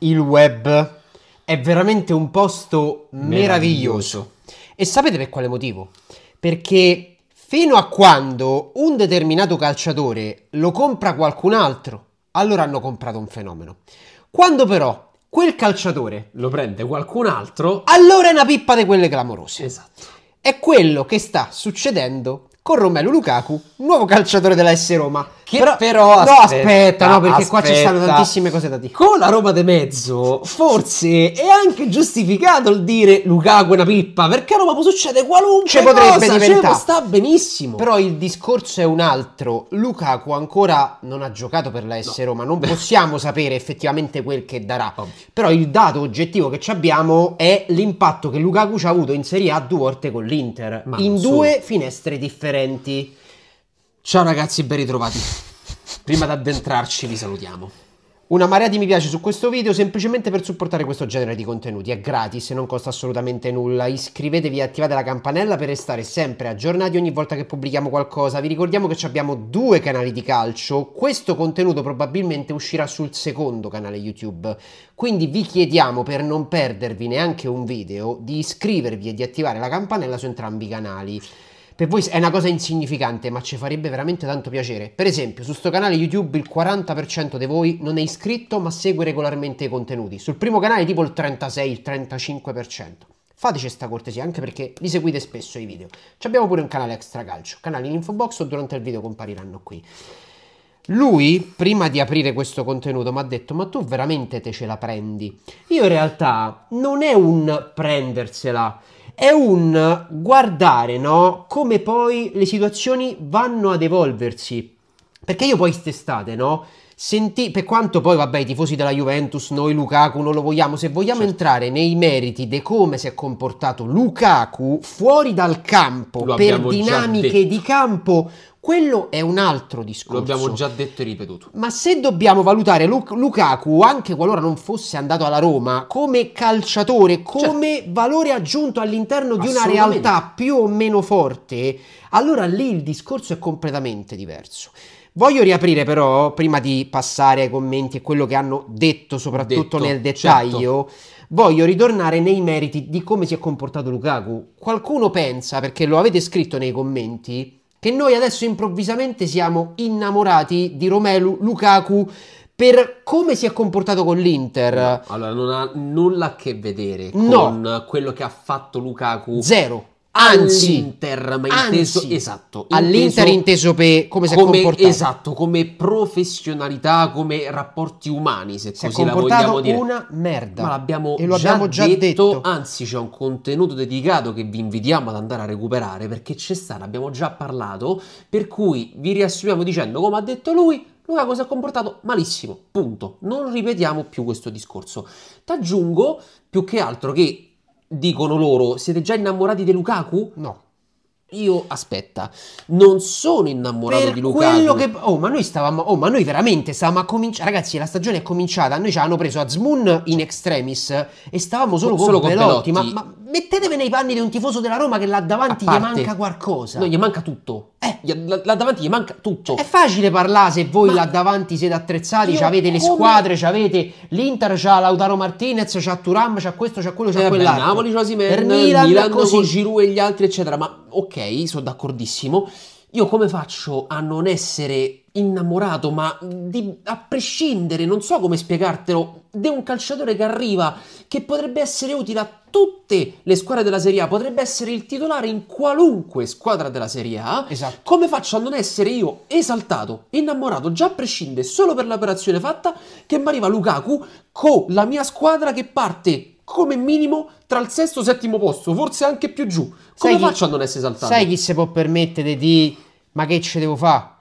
Il web è veramente un posto meraviglioso. meraviglioso. E sapete per quale motivo? Perché fino a quando un determinato calciatore lo compra qualcun altro, allora hanno comprato un fenomeno. Quando però quel calciatore lo prende qualcun altro, allora è una pippa di quelle clamorose. Esatto. È quello che sta succedendo con Romelu Lukaku, nuovo calciatore della S Roma. Che però, però no, aspetta, no, perché aspetta. qua ci stanno tantissime cose da dire. Con la Roma de mezzo, forse è anche giustificato il dire Lukaku è una pippa, perché a Roma può succedere qualunque ci potrebbe cosa, cioè, diventare. Ci sta benissimo. Però il discorso è un altro. Lukaku ancora non ha giocato per la S no. Roma, non possiamo sapere effettivamente quel che darà. Ovvio. Però il dato oggettivo che abbiamo è l'impatto che Lukaku ci ha avuto in Serie A due volte con l'Inter, Ma in due finestre differenti. Ciao ragazzi, ben ritrovati. Prima di addentrarci vi salutiamo. Una marea di mi piace su questo video semplicemente per supportare questo genere di contenuti. È gratis e non costa assolutamente nulla. Iscrivetevi e attivate la campanella per restare sempre aggiornati ogni volta che pubblichiamo qualcosa. Vi ricordiamo che abbiamo due canali di calcio. Questo contenuto probabilmente uscirà sul secondo canale YouTube. Quindi vi chiediamo per non perdervi neanche un video di iscrivervi e di attivare la campanella su entrambi i canali. Per voi è una cosa insignificante, ma ci farebbe veramente tanto piacere. Per esempio, su questo canale YouTube il 40% di voi non è iscritto, ma segue regolarmente i contenuti. Sul primo canale tipo il 36, il 35%. Fateci questa cortesia, anche perché li seguite spesso i video. Ci abbiamo pure un canale extra calcio, Canali in info box o durante il video compariranno qui. Lui, prima di aprire questo contenuto, mi ha detto: Ma tu veramente te ce la prendi? Io in realtà non è un prendersela è un guardare no? come poi le situazioni vanno ad evolversi. Perché io poi quest'estate, no? senti, per quanto poi, vabbè, i tifosi della Juventus, noi Lukaku non lo vogliamo, se vogliamo certo. entrare nei meriti di come si è comportato Lukaku fuori dal campo, lo per dinamiche di campo, quello è un altro discorso. Lo abbiamo già detto e ripetuto. Ma se dobbiamo valutare Luk- Lukaku, anche qualora non fosse andato alla Roma, come calciatore, come certo. valore aggiunto all'interno di una realtà più o meno forte, allora lì il discorso è completamente diverso. Voglio riaprire però, prima di passare ai commenti e quello che hanno detto soprattutto detto, nel dettaglio, certo. voglio ritornare nei meriti di come si è comportato Lukaku. Qualcuno pensa, perché lo avete scritto nei commenti, che noi adesso improvvisamente siamo innamorati di Romelu Lukaku per come si è comportato con l'Inter. No, allora, non ha nulla a che vedere con quello che ha fatto Lukaku. Zero Anzi, all'Inter, ma inteso, anzi, esatto, all'Inter inteso, per come si come, comportato. Esatto, come professionalità, come rapporti umani, se si così la vogliamo dire. è una merda. Ma l'abbiamo e lo già abbiamo già detto, detto. Anzi, c'è un contenuto dedicato che vi invitiamo ad andare a recuperare perché c'è stato, abbiamo già parlato, per cui vi riassumiamo dicendo come ha detto lui, Lukaku si è comportato malissimo, punto. Non ripetiamo più questo discorso. T'aggiungo più che altro che dicono loro, siete già innamorati di Lukaku? No. Io aspetta, non sono innamorato per di Lukaku. Che, oh, ma noi stavamo Oh, ma noi veramente stavamo a cominciare, ragazzi, la stagione è cominciata, noi ci hanno preso Azmoon in extremis e stavamo solo, con, solo con Belotti, ma, ma mettetevi nei panni di un tifoso della Roma che là davanti parte, gli manca qualcosa. No, gli manca tutto. Eh, là, davanti gli manca tutto. È facile parlare se voi ma là davanti siete attrezzati, io, avete le squadre, avete l'Inter, c'ha Lautaro Martinez, c'ha Turam, c'ha questo, c'ha quello, c'ha eh, quell'altro. Napoli, c'ha Simen, per Milan, Milan così. con Giroud e gli altri, eccetera, ma ok, sono d'accordissimo. Io come faccio a non essere innamorato, ma di, a prescindere, non so come spiegartelo, di un calciatore che arriva, che potrebbe essere utile a tutte le squadre della Serie A, potrebbe essere il titolare in qualunque squadra della Serie A. Esatto. Come faccio a non essere io esaltato, innamorato, già a prescindere, solo per l'operazione fatta, che mi arriva Lukaku con la mia squadra che parte come minimo tra il sesto e il settimo posto, forse anche più giù. Come sai faccio chi, a non essere saltato? Sai chi si può permettere di ma che ce devo fare?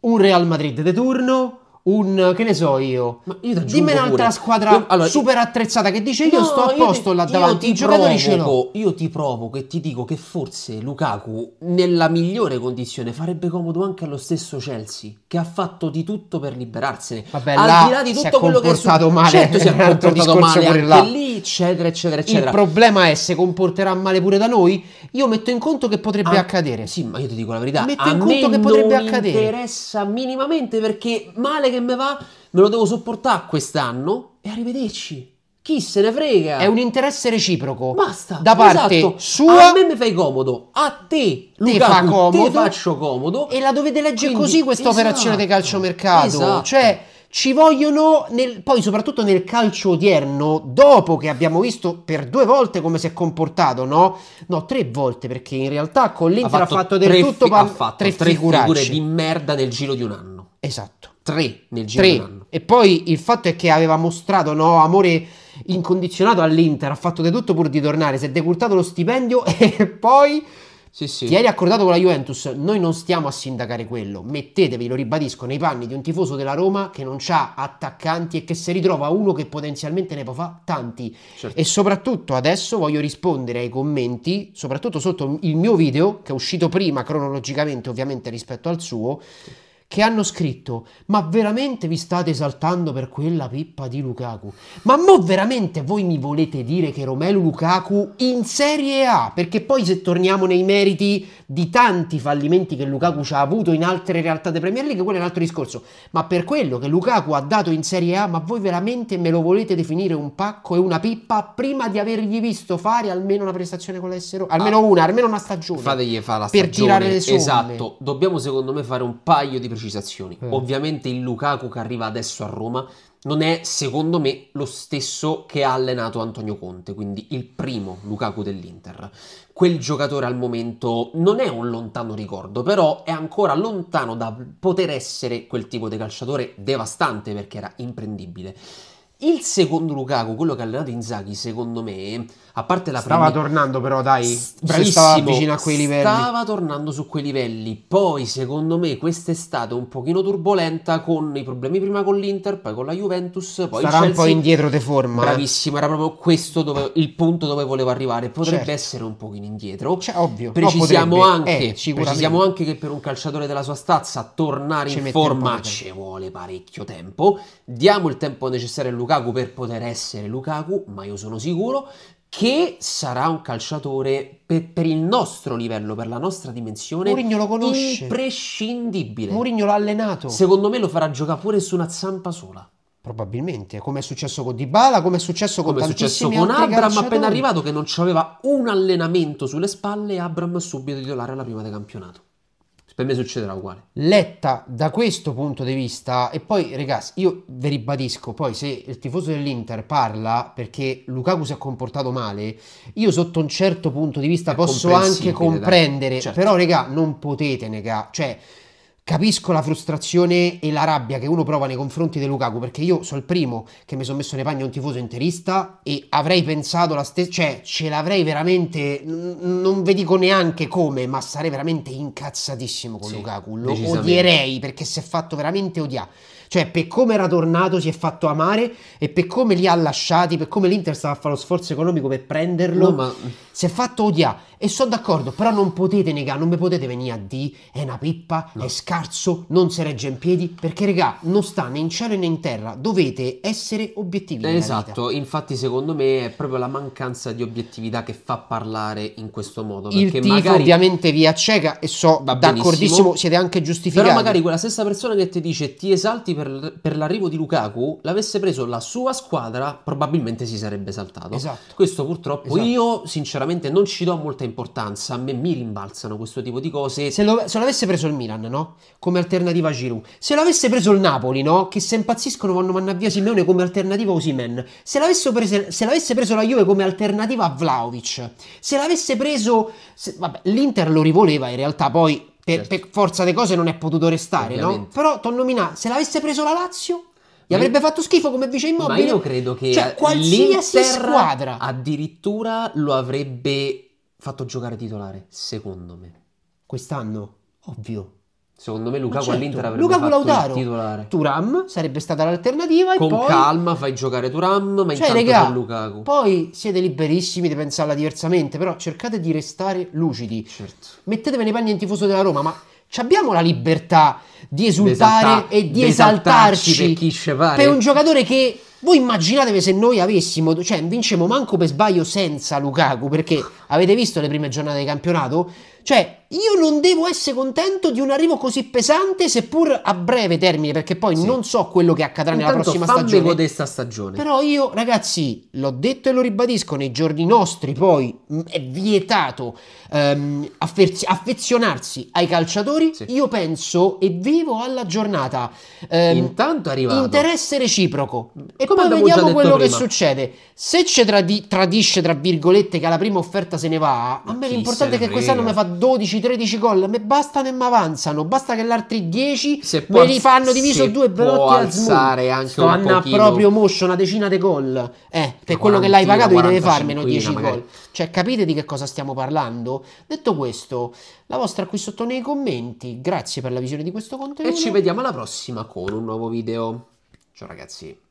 Un Real Madrid de turno un che ne so io, dimmi un'altra squadra io, allora, super attrezzata che dice no, io sto a posto ti, là davanti, i giocatori ce l'ho. Io ti provo e ti dico che forse Lukaku nella migliore condizione farebbe comodo anche allo stesso Chelsea che ha fatto di tutto per liberarsene. Vabbè, Al là, di là di tutto quello che è stato male, certo si è comportato male anche là. lì, eccetera, eccetera, eccetera. Il problema è se comporterà male pure da noi, io metto in conto che potrebbe ah, accadere. Sì, ma io ti dico la verità, metto in conto che potrebbe accadere. Non interessa minimamente perché male che me va, me lo devo sopportare quest'anno e arrivederci. Chi se ne frega? È un interesse reciproco. Basta. Da parte esatto. sua. A me mi fai comodo, a te, Luca, te fa comodo. Te faccio comodo. E la dovete leggere Quindi, così questa esatto, operazione di calciomercato. Esatto. Cioè, ci vogliono, nel, poi soprattutto nel calcio odierno, dopo che abbiamo visto per due volte come si è comportato, no? No, tre volte, perché in realtà con l'Inter ha fatto, ha fatto del tutto... Fi- ha fatto tre, tre figure di merda nel giro di un anno. Esatto. Tre nel giro Tre. anno. E poi il fatto è che aveva mostrato no, amore incondizionato all'Inter, ha fatto di tutto pur di tornare, si è decurtato lo stipendio e poi sì, sì. ti accordato con la Juventus. Noi non stiamo a sindacare quello, mettetevi, lo ribadisco, nei panni di un tifoso della Roma che non ha attaccanti e che si ritrova uno che potenzialmente ne può fare tanti. Certo. E soprattutto adesso voglio rispondere ai commenti, soprattutto sotto il mio video che è uscito prima cronologicamente ovviamente rispetto al suo. Sì che hanno scritto: Ma veramente vi state esaltando per quella pippa di Lukaku? Ma mo veramente voi mi volete dire che Romelu Lukaku in Serie A? Perché poi se torniamo nei meriti di tanti fallimenti che Lukaku ci ha avuto in altre realtà di Premier League, quello è un altro discorso. Ma per quello che Lukaku ha dato in Serie A, ma voi veramente me lo volete definire un pacco e una pippa prima di avergli visto fare almeno una prestazione con l'Essero? Ah. Almeno ah, una, almeno una stagione. Fategli fare la stagione. Per girare le somme. Esatto. Dobbiamo secondo me fare un paio di prestazioni precisazioni. Eh. Mm. Ovviamente il Lukaku che arriva adesso a Roma non è, secondo me, lo stesso che ha allenato Antonio Conte, quindi il primo Lukaku dell'Inter. Quel giocatore al momento non è un lontano ricordo, però è ancora lontano da poter essere quel tipo di calciatore devastante perché era imprendibile. Il secondo Lukaku, quello che ha allenato Inzaghi, secondo me, a parte la Stava prima... tornando però, dai, S- stava vicino a quei livelli. Stava tornando su quei livelli. Poi, secondo me, quest'estate un pochino turbolenta con i problemi prima con l'Inter, poi con la Juventus, poi Sarà Chelsea, un po' indietro di forma. Eh. Bravissimo, eh. era proprio questo dove, il punto dove volevo arrivare. Potrebbe certo. essere un pochino indietro. Cioè, ovvio. Precisiamo, no, anche, eh, precisiamo anche che per un calciatore della sua stazza tornare ci in forma ci vuole parecchio tempo. Diamo il tempo necessario a Lukaku Lukaku per poter essere Lukaku, ma io sono sicuro che sarà un calciatore per, per, il nostro livello, per la nostra dimensione, Mourinho lo conosce. imprescindibile. Mourinho l'ha allenato. Secondo me lo farà giocare pure su una zampa sola. Probabilmente, come è successo con Dybala, come è successo con come è successo con Abram appena arrivato che non aveva un allenamento sulle spalle, Abram subito titolare alla prima del campionato. Per me succederà uguale. Letta da questo punto di vista, e poi ragazzi, io vi ribadisco, poi se il tifoso dell'Inter parla perché Lukaku si è comportato male, io sotto un certo punto di vista è posso anche comprendere, certo. però raga, non potete negare, cioè capisco la frustrazione e la rabbia che uno prova nei confronti di Lukaku, perché io sono il primo che mi sono messo nei panni un tifoso interista e avrei pensato la stessa, cioè ce l'avrei veramente, n- non vi dico neanche come, ma sarei veramente incazzatissimo con sì, Lukaku, lo odierei perché si è fatto veramente odiare. Cioè, per come era tornato si è fatto amare e per come li ha lasciati, per come l'Inter stava a fare lo sforzo economico per prenderlo, no, ma... si è fatto odiare. E sono d'accordo, però non potete negare, non mi potete venire a D, è una pippa, no. è scarso, non si regge in piedi, perché regà, non sta né in cielo né in terra, dovete essere obiettivi. esatto, vita. infatti secondo me è proprio la mancanza di obiettività che fa parlare in questo modo. Perché Il tifo magari... ovviamente vi acceca e so, d'accordissimo, siete anche giustificati. Però magari quella stessa persona che ti dice ti esalti per per, per, l'arrivo di Lukaku l'avesse preso la sua squadra, probabilmente si sarebbe saltato. Esatto. Questo purtroppo esatto. io sinceramente non ci do molta importanza, a me mi rimbalzano questo tipo di cose. Se, lo, se l'avesse preso il Milan, no? Come alternativa a Giroud. Se l'avesse preso il Napoli, no? Che se impazziscono vanno manna via Simeone come alternativa a Osimen. Se, se l'avesse preso la Juve come alternativa a Vlaovic. Se l'avesse preso... Se, vabbè, l'Inter lo rivoleva in realtà, poi per, certo. per, forza di cose non è potuto restare, no? Però t'ho nominato, se l'avesse preso la Lazio gli avrebbe fatto schifo come vice immobile. Ma io credo che cioè, qualsiasi squadra addirittura lo avrebbe fatto giocare titolare, secondo me. Quest'anno, ovvio. Secondo me Luca certo. all'Inter avrebbe Lukaku fatto Lautaro. titolare. Turam sarebbe stata l'alternativa con poi... calma fai giocare Turam, ma cioè, intanto regà, Lukaku. Poi siete liberissimi di pensarla diversamente, però cercate di restare lucidi. Certo. Mettetevi nei panni in tifoso della Roma, ma abbiamo la libertà di esultare Desalta- e di esaltarci per, per un giocatore che voi immaginatevi se noi avessimo, cioè vincemo manco per sbaglio senza Lukaku, perché avete visto le prime giornate di campionato? Cioè, io non devo essere contento di un arrivo così pesante, seppur a breve termine, perché poi sì. non so quello che accadrà Intanto nella prossima stagione. Godere sta stagione. Però io, ragazzi, l'ho detto e lo ribadisco, nei giorni nostri poi mm, è vietato ehm, afferzi- affezionarsi ai calciatori. Sì. Io penso e vivo alla giornata. Ehm, Intanto arriva interesse reciproco. E poi vediamo quello prima. che succede. Se ci tradi- tradisce, tra virgolette, che alla prima offerta se ne va, a me l'importante è che quest'anno mi fa 12-13 gol. Me bastano e mi avanzano. Basta che gli altri 10 se me li fanno diviso due Belotti al alzare anche Stanno un pochino. proprio Moscio una decina di gol. Eh, per quello che l'hai pagato, gli deve far meno 10 magari. gol. Cioè, capite di che cosa stiamo parlando? Detto questo, la vostra qui sotto nei commenti. Grazie per la visione di questo contenuto. E ci vediamo alla prossima con un nuovo video. Ciao ragazzi.